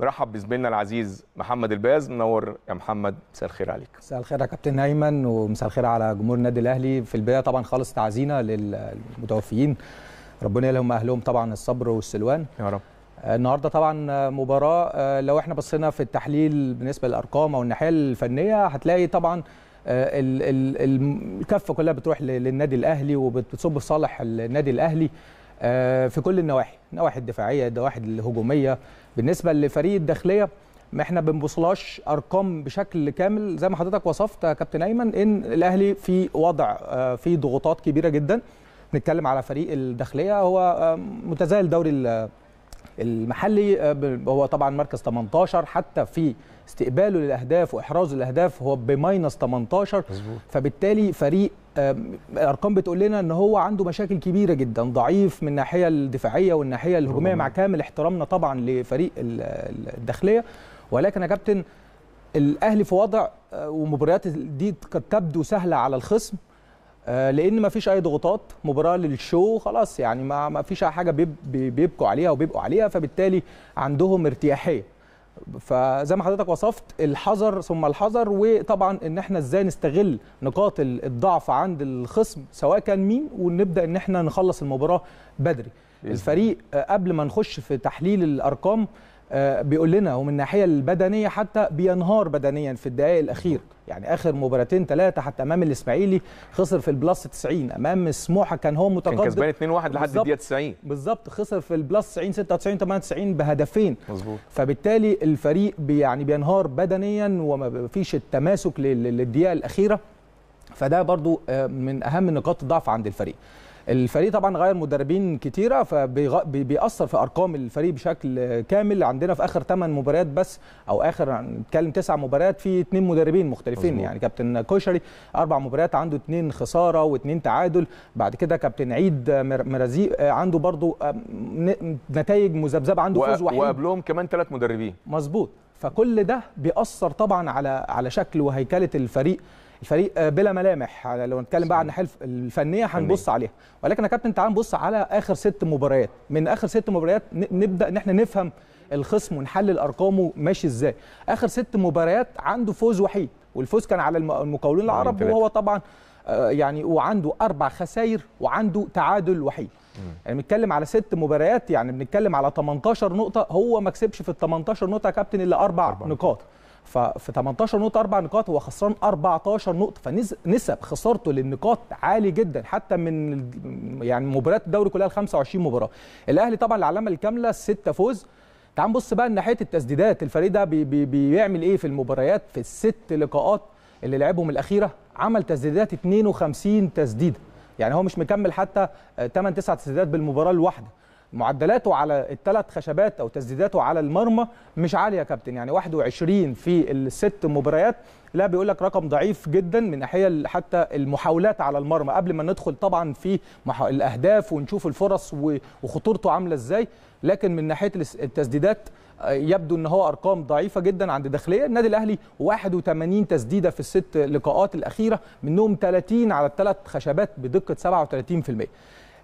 نرحب بزميلنا العزيز محمد الباز منور يا محمد مساء الخير عليك مساء الخير يا كابتن ايمن ومساء الخير على جمهور النادي الاهلي في البدايه طبعا خالص تعزينا للمتوفيين ربنا يلهم اهلهم طبعا الصبر والسلوان يا رب آه، النهارده طبعا مباراه آه، لو احنا بصينا في التحليل بالنسبه للارقام او الناحيه الفنيه هتلاقي طبعا آه، الكفه كلها بتروح للنادي الاهلي وبتصب في صالح النادي الاهلي آه، في كل النواحي النواحي الدفاعيه النواحي الهجوميه بالنسبه لفريق الداخليه ما احنا بنبصلاش ارقام بشكل كامل زي ما حضرتك وصفت يا كابتن ايمن ان الاهلي في وضع آه، في ضغوطات كبيره جدا نتكلم على فريق الداخليه هو آه، متزايل الدوري المحلي هو طبعا مركز 18 حتى في استقباله للاهداف واحرازه للاهداف هو بماينس 18 فبالتالي فريق الارقام بتقول لنا ان هو عنده مشاكل كبيره جدا ضعيف من الناحيه الدفاعيه والناحيه الهجوميه مع كامل احترامنا طبعا لفريق الداخليه ولكن يا كابتن الاهلي في وضع أه، ومباريات دي قد تبدو سهله على الخصم أه، لان ما فيش اي ضغوطات مباراه للشو خلاص يعني ما فيش اي حاجه بيبقوا عليها وبيبقوا عليها فبالتالي عندهم ارتياحيه فزي ما حضرتك وصفت الحذر ثم الحذر وطبعا ان احنا ازاي نستغل نقاط الضعف عند الخصم سواء كان مين ونبدا ان احنا نخلص المباراه بدري الفريق آه، قبل ما نخش في تحليل الارقام آه، بيقول لنا ومن الناحيه البدنيه حتى بينهار بدنيا في الدقائق الاخيره يعني اخر مباراتين ثلاثه حتى امام الاسماعيلي خسر في البلس 90 امام سموحه كان هو متقدم كان كسبان 2 1 لحد الدقيقه 90 بالظبط خسر في البلس 90 96 98 بهدفين مظبوط فبالتالي الفريق يعني بينهار بدنيا وما فيش التماسك للدقيقه الاخيره فده برضو آه، من اهم نقاط الضعف عند الفريق الفريق طبعا غير مدربين كتيره فبيأثر في ارقام الفريق بشكل كامل عندنا في اخر 8 مباريات بس او اخر نتكلم 9 مباريات في اثنين مدربين مختلفين مزبوط. يعني كابتن كوشري اربع مباريات عنده اثنين خساره واثنين تعادل بعد كده كابتن عيد مرازيق آه، عنده برضو آه، نتائج مذبذبه عنده فوز واحد وقبلهم كمان ثلاث مدربين مظبوط فكل ده بيأثر طبعا على على شكل وهيكله الفريق الفريق آه، بلا ملامح لو نتكلم بقى عن الناحيه الفنيه هنبص عليها ولكن يا كابتن تعال نبص على اخر ست مباريات من اخر ست مباريات نبدا ان احنا نفهم الخصم ونحلل ارقامه ماشي ازاي اخر ست مباريات عنده فوز وحيد والفوز كان على المقاولين العرب وهو طبعا آه، يعني وعنده اربع خسائر وعنده تعادل وحيد يعني بنتكلم على ست مباريات يعني بنتكلم على 18 نقطه هو ما كسبش في ال 18 نقطه يا كابتن الا اربع نقاط ففي 18 نقطه اربع نقاط هو خسران 14 نقطه فنسب خسارته للنقاط عالي جدا حتى من يعني مباريات الدوري كلها ال 25 مباراه الاهلي طبعا العلامه الكامله ستة فوز تعال نبص بقى ناحيه التسديدات الفريق ده بي بي بيعمل ايه في المباريات في الست لقاءات اللي لعبهم الاخيره عمل تسديدات 52 تسديده يعني هو مش مكمل حتى 8 9 تسديدات بالمباراه الواحده معدلاته على الثلاث خشبات او تسديداته على المرمى مش عاليه يا كابتن يعني 21 في الست مباريات لا بيقول لك رقم ضعيف جدا من ناحيه حتى المحاولات على المرمى قبل ما ندخل طبعا في الاهداف ونشوف الفرص وخطورته عامله ازاي لكن من ناحيه التسديدات آه، يبدو ان هو ارقام ضعيفه جدا عند داخليه النادي الاهلي 81 تسديده في الست لقاءات الاخيره منهم 30 على الثلاث خشبات بدقه 37%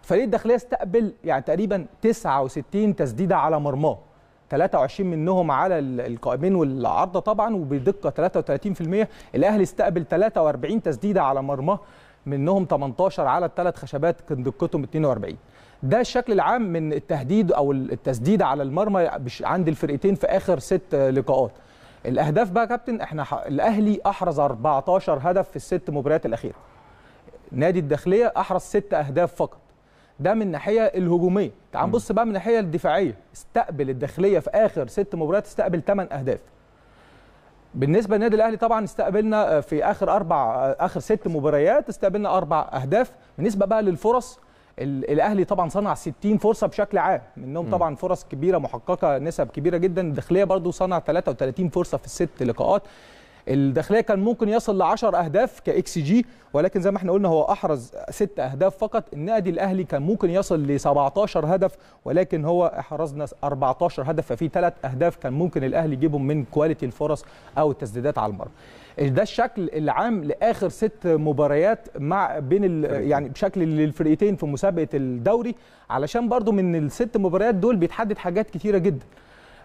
فريق الداخليه استقبل يعني تقريبا 69 تسديده على مرماه 23 منهم على القائمين والعارضه طبعا وبدقه 33% الاهلي استقبل 43 تسديده على مرماه منهم 18 على الثلاث خشبات كان دقتهم 42 ده الشكل العام من التهديد او التسديد على المرمى عند الفرقتين في اخر ست لقاءات الاهداف بقى يا كابتن احنا الاهلي احرز 14 هدف في الست مباريات الاخيره نادي الداخليه احرز ست اهداف فقط ده من الناحيه الهجوميه تعال نبص بقى من الناحيه الدفاعيه استقبل الداخليه في اخر ست مباريات استقبل 8 اهداف بالنسبه للنادي الاهلي طبعا استقبلنا آه، في اخر اربع آه، اخر ست مباريات استقبلنا اربع اهداف بالنسبه بقى للفرص الاهلي طبعا صنع 60 فرصه بشكل عام منهم طبعا فرص كبيره محققه نسب كبيره جدا الداخليه برضو صنع 33 فرصه في الست لقاءات الداخليه كان ممكن يصل ل 10 اهداف كاكس جي ولكن زي ما احنا قلنا هو احرز ست اهداف فقط النادي الاهلي كان ممكن يصل ل 17 هدف ولكن هو احرزنا 14 هدف ففي ثلاث اهداف كان ممكن الاهلي يجيبهم من كواليتي الفرص او التسديدات على المرمى ده الشكل العام لاخر ست مباريات مع بين يعني بشكل للفرقتين في مسابقه الدوري علشان برضو من الست مباريات دول بيتحدد حاجات كثيره جدا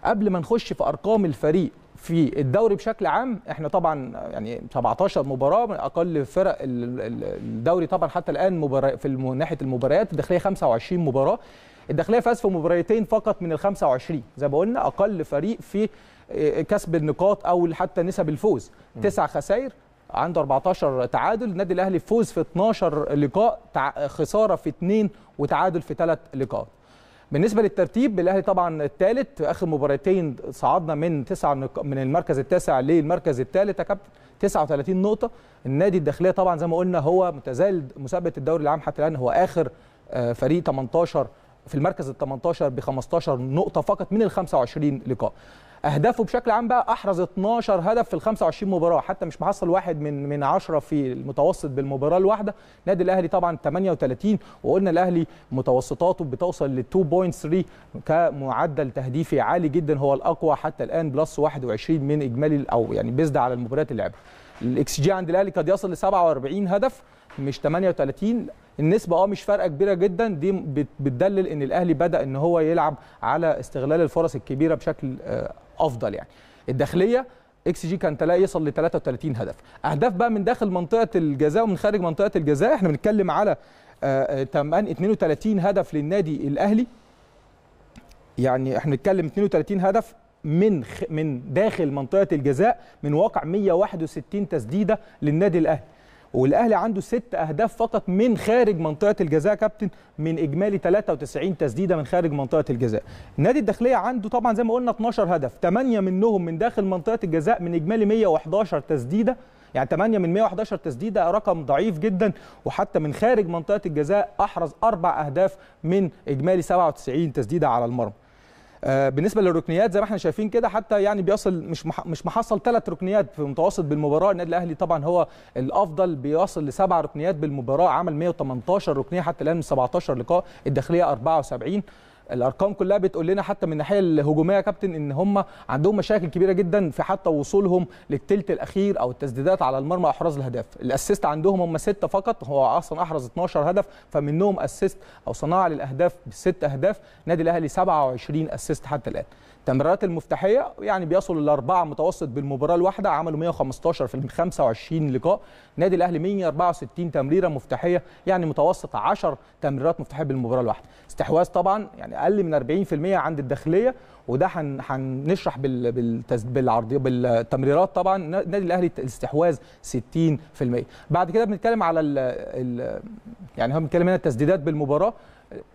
قبل ما نخش في ارقام الفريق في الدوري بشكل عام احنا طبعا يعني 17 مباراه من اقل فرق الدوري طبعا حتى الان مباراه في ناحيه المباريات الداخليه 25 مباراه الداخليه فاز في مباريتين فقط من ال 25 زي ما قلنا اقل فريق في آه، كسب النقاط او حتى نسب الفوز تسع خسائر عنده 14 تعادل النادي الاهلي فوز في 12 لقاء خساره في 2 وتعادل في 3 لقاءات بالنسبه للترتيب الاهلي طبعا الثالث اخر مباراتين صعدنا من تسعه من المركز التاسع للمركز الثالث يا كابتن 39 نقطه النادي الداخليه طبعا زي ما قلنا هو متزايد مسابقه الدوري العام حتى الان هو اخر آه، فريق 18 في المركز ال 18 ب 15 نقطه فقط من ال 25 لقاء اهدافه بشكل عام بقى احرز 12 هدف في ال 25 مباراه حتى مش محصل واحد من من 10 في المتوسط بالمباراه الواحده النادي الاهلي طبعا 38 وقلنا الاهلي متوسطاته بتوصل ل 2.3 كمعدل تهديفي عالي جدا هو الاقوى حتى الان بلس 21 من اجمالي او يعني بيزد على المباريات اللي لعبها الاكس جي عند الاهلي قد يصل ل 47 هدف مش 38 النسبه اه مش فارقه كبيره جدا دي بتدلل ان الاهلي بدا ان هو يلعب على استغلال الفرص الكبيره بشكل آه، افضل يعني الداخليه اكس جي كان تلاقي يصل ل 33 هدف اهداف بقى من داخل منطقه الجزاء ومن خارج منطقه الجزاء احنا بنتكلم على 32 آه، آه، هدف للنادي الاهلي يعني احنا بنتكلم 32 هدف من من داخل منطقه الجزاء من واقع 161 تسديده للنادي الاهلي والاهلي عنده ست اهداف فقط من خارج منطقه الجزاء كابتن من اجمالي 93 تسديده من خارج منطقه الجزاء نادي الداخليه عنده طبعا زي ما قلنا 12 هدف 8 منهم من داخل منطقه الجزاء من اجمالي 111 تسديده يعني 8 من 111 تسديده رقم ضعيف جدا وحتى من خارج منطقه الجزاء احرز اربع اهداف من اجمالي 97 تسديده على المرمى آه، بالنسبه للركنيات زي ما احنا شايفين كده حتى يعني بيصل مش مش محصل ثلاث ركنيات في متوسط بالمباراه النادي الاهلي طبعا هو الافضل بيصل لسبع ركنيات بالمباراه عمل 118 ركنيه حتى الان من 17 لقاء الداخليه 74 الارقام كلها بتقول لنا حتى من الناحيه الهجوميه يا كابتن ان هم عندهم مشاكل كبيره جدا في حتى وصولهم للثلث الاخير او التسديدات على المرمى احراز الاهداف الاسيست عندهم هم سته فقط هو اصلا احرز 12 هدف فمنهم اسيست او صناعه للاهداف بست اهداف نادي الاهلي 27 اسيست حتى الان تمريرات المفتاحيه يعني بيصل الاربعه متوسط بالمباراه الواحده عملوا 115 في 25 لقاء النادي الاهلي 164 تمريره مفتاحيه يعني متوسط 10 تمريرات مفتاحيه بالمباراه الواحده استحواذ طبعا يعني اقل من 40% عند الداخليه وده هنشرح بالعرضيه بالتمريرات طبعا النادي الاهلي الاستحواذ 60% بعد كده بنتكلم على ال ال يعني هم بنتكلم هنا التسديدات بالمباراه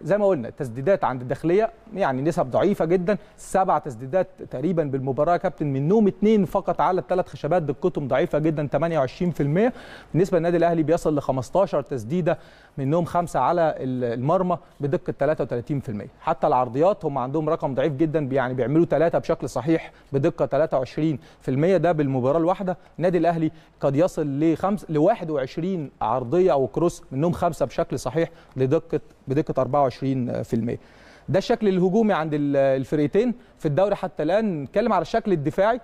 زي ما قلنا التسديدات عند الداخليه يعني نسب ضعيفه جدا سبع تسديدات تقريبا بالمباراه يا كابتن منهم اثنين فقط على الثلاث خشبات دقتهم ضعيفه جدا 28% بالنسبه للنادي الاهلي بيصل ل 15 تسديده منهم خمسه على المرمى بدقه 33% حتى العرضيات هم عندهم رقم ضعيف جدا يعني بيعملوا ثلاثه بشكل صحيح بدقه 23% ده بالمباراه الواحده النادي الاهلي قد يصل لخمس ل 21 عرضيه او كروس منهم خمسه بشكل صحيح لدقه بدقه 24% ده الشكل الهجومي عند الفرقتين في الدوري حتى الان نتكلم على الشكل الدفاعي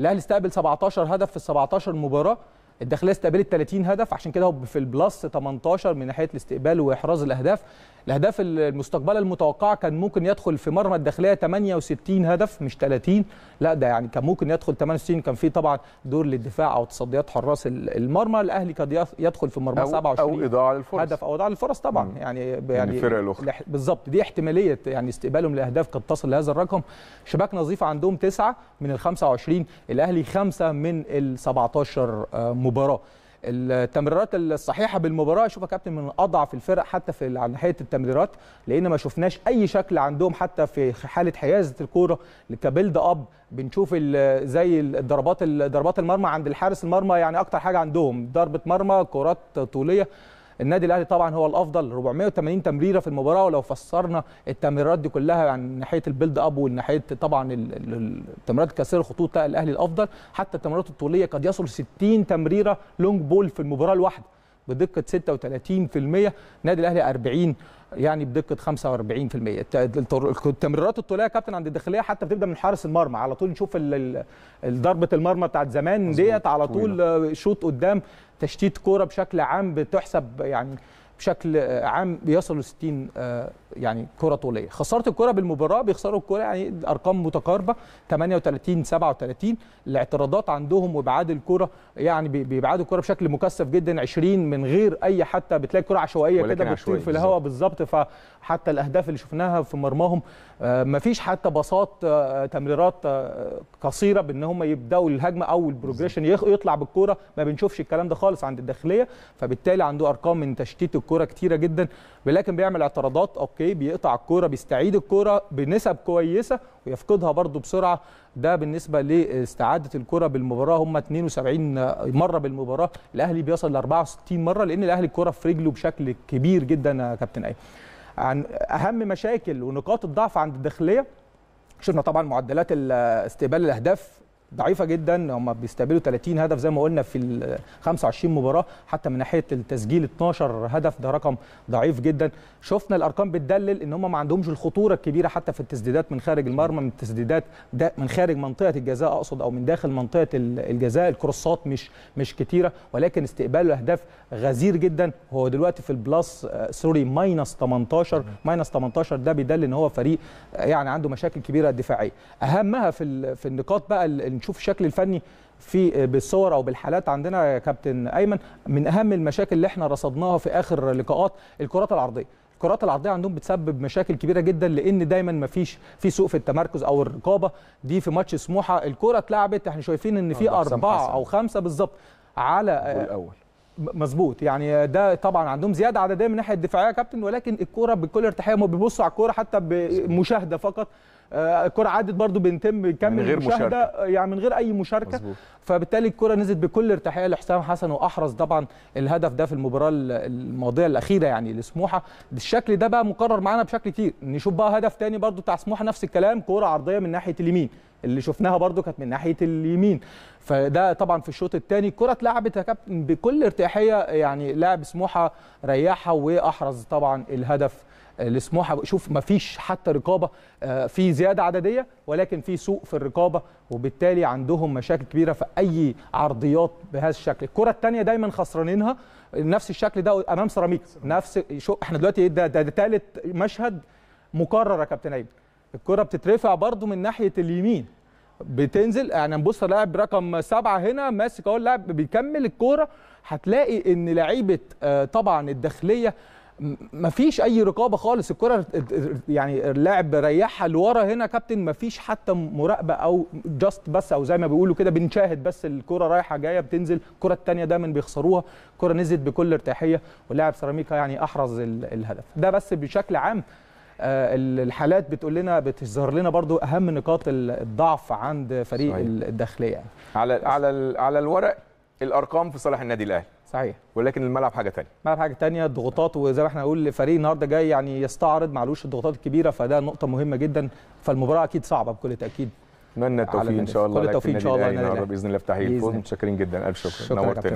الاهلي استقبل 17 هدف في 17 مباراه الداخليه استقبلت 30 هدف عشان كده هو في البلس 18 من ناحيه الاستقبال واحراز الاهداف الاهداف المستقبله المتوقعه كان ممكن يدخل في مرمى الداخليه 68 هدف مش 30 لا ده يعني كان ممكن يدخل 68 كان في طبعا دور للدفاع او تصديات حراس المرمى الاهلي قد يدخل في مرمى 27 او اضاعه للفرص هدف او اضاعه للفرص طبعا مم. يعني يعني الفرق الاخرى بالظبط دي احتماليه يعني استقبالهم لاهداف قد تصل لهذا الرقم شباك نظيفه عندهم 9 من ال 25 الاهلي 5 من ال 17 مباراه المباراه التمريرات الصحيحه بالمباراه شوف كابتن من اضعف الفرق حتى في على ناحيه التمريرات لان ما شفناش اي شكل عندهم حتى في حاله حيازه الكوره كبيلد اب بنشوف زي الضربات ضربات المرمى عند الحارس المرمى يعني اكتر حاجه عندهم ضربه مرمى كرات طوليه النادي الاهلي طبعا هو الافضل 480 تمريره في المباراه ولو فسرنا التمريرات دي كلها يعني ناحيه البيلد اب والناحيه طبعا التمريرات كسر الخطوط لا الاهلي الافضل حتى التمريرات الطوليه قد يصل 60 تمريره لونج بول في المباراه الواحده بدقه 36% نادي الاهلي 40 يعني بدقه 45% التمريرات الطوليه كابتن عند الداخليه حتى بتبدا من حارس المرمى على طول نشوف ضربه المرمى بتاعت زمان ديت على طول آه، شوط قدام تشتيت كوره بشكل عام بتحسب يعني بشكل عام بيصلوا 60 آه، يعني كره طوليه خساره الكره بالمباراه بيخسروا الكره يعني ارقام متقاربه 38 37 الاعتراضات عندهم وابعاد الكره يعني بيبعدوا الكره بشكل مكثف جدا 20 من غير اي حتى بتلاقي كره عشوائيه كده بتطير في الهواء بالظبط ف حتى الاهداف اللي شفناها في مرماهم آه، مفيش حتى باصات آه، تمريرات آه، قصيره بان هم يبداوا الهجمه او البروجريشن يطلع بالكوره ما بنشوفش الكلام ده خالص عند الداخليه فبالتالي عنده ارقام من تشتيت الكوره كتيره جدا ولكن بيعمل اعتراضات اوكي بيقطع الكوره بيستعيد الكوره بنسب كويسه ويفقدها برده بسرعه ده بالنسبه لاستعاده الكره بالمباراه هم 72 مره بالمباراه الاهلي بيصل ل 64 مره لان الاهلي الكره في رجله بشكل كبير جدا يا كابتن ايمن عن اهم مشاكل ونقاط الضعف عند الداخليه شفنا طبعا معدلات استقبال الاهداف ضعيفه جدا هم بيستقبلوا 30 هدف زي ما قلنا في ال 25 مباراه حتى من ناحيه التسجيل 12 هدف ده رقم ضعيف جدا شفنا الارقام بتدلل ان هم ما عندهمش الخطوره الكبيره حتى في التسديدات من خارج المرمى من التسديدات ده من خارج منطقه الجزاء اقصد او من داخل منطقه الجزاء الكروسات مش مش كتيره ولكن استقبال الاهداف غزير جدا هو دلوقتي في البلس آه، سوري ماينس 18 ماينس 18 ده بيدل ان هو فريق يعني عنده مشاكل كبيره دفاعيه اهمها في في النقاط بقى بنشوف الشكل الفني في آه، بالصور او بالحالات عندنا يا كابتن ايمن من اهم المشاكل اللي احنا رصدناها في اخر لقاءات الكرات العرضيه الكرات العرضيه عندهم بتسبب مشاكل كبيره جدا لان دايما ما فيش في سوء في التمركز او الرقابه دي في ماتش سموحه الكره اتلعبت احنا شايفين ان في آه، اربعه او خمسه بالظبط على آه، الأول. مظبوط يعني ده طبعا عندهم زياده عدديه من الناحيه الدفاعيه يا كابتن ولكن الكوره بكل ارتحيه هم بيبصوا على الكوره حتى بمشاهده فقط آه، الكره عدت برضو بنتم بنكمل غير مشاهده مشاركة. يعني من غير اي مشاركه مزبوط. فبالتالي الكره نزلت بكل ارتحيه لحسام حسن واحرز طبعا الهدف ده في المباراه الماضيه الاخيره يعني لسموحه الشكل ده بقى مكرر معانا بشكل كتير نشوف بقى هدف تاني برضو بتاع سموحه نفس الكلام كوره عرضيه من ناحيه اليمين اللي شفناها برده كانت من ناحيه اليمين فده طبعا في الشوط الثاني الكره اتلعبت يا كابتن بكل ارتياحيه يعني لاعب سموحه ريحها واحرز طبعا الهدف لسموحه شوف ما فيش حتى رقابه آه، في زياده عدديه ولكن في سوء في الرقابه وبالتالي عندهم مشاكل كبيره في اي عرضيات بهذا الشكل الكره الثانيه دايما خسرانينها نفس الشكل ده امام سيراميكا نفس شو احنا دلوقتي إيه؟ ده ده ثالث مشهد مكرر يا كابتن ايمن الكره بتترفع برده من ناحيه اليمين بتنزل يعني نبص لاعب رقم سبعه هنا ماسك اهو اللاعب بيكمل الكوره هتلاقي ان لعيبه آه، طبعا الداخليه مفيش اي رقابه خالص الكره يعني اللاعب ريحها لورا هنا كابتن مفيش حتى مراقبه او جاست بس او زي ما بيقولوا كده بنشاهد بس الكره رايحه جايه بتنزل الكره الثانيه دايما بيخسروها الكره نزلت بكل ارتياحيه ولاعب سيراميكا يعني احرز الهدف ده بس بشكل عام آه، الحالات بتقول لنا بتظهر لنا برضو اهم نقاط الضعف عند فريق صحيح. الداخليه يعني. على على على الورق الارقام في صالح النادي الاهلي صحيح ولكن الملعب حاجه ثانيه الملعب حاجه ثانيه الضغوطات وزي ما احنا نقول لفريق النهارده جاي يعني يستعرض معلوش الضغوطات الكبيره فده نقطه مهمه جدا فالمباراه اكيد صعبه بكل تاكيد اتمنى التوفيق ان شاء الله كل التوفيق ان شاء الله باذن الله في تحقيق الفوز متشكرين جدا الف شكر نورتنا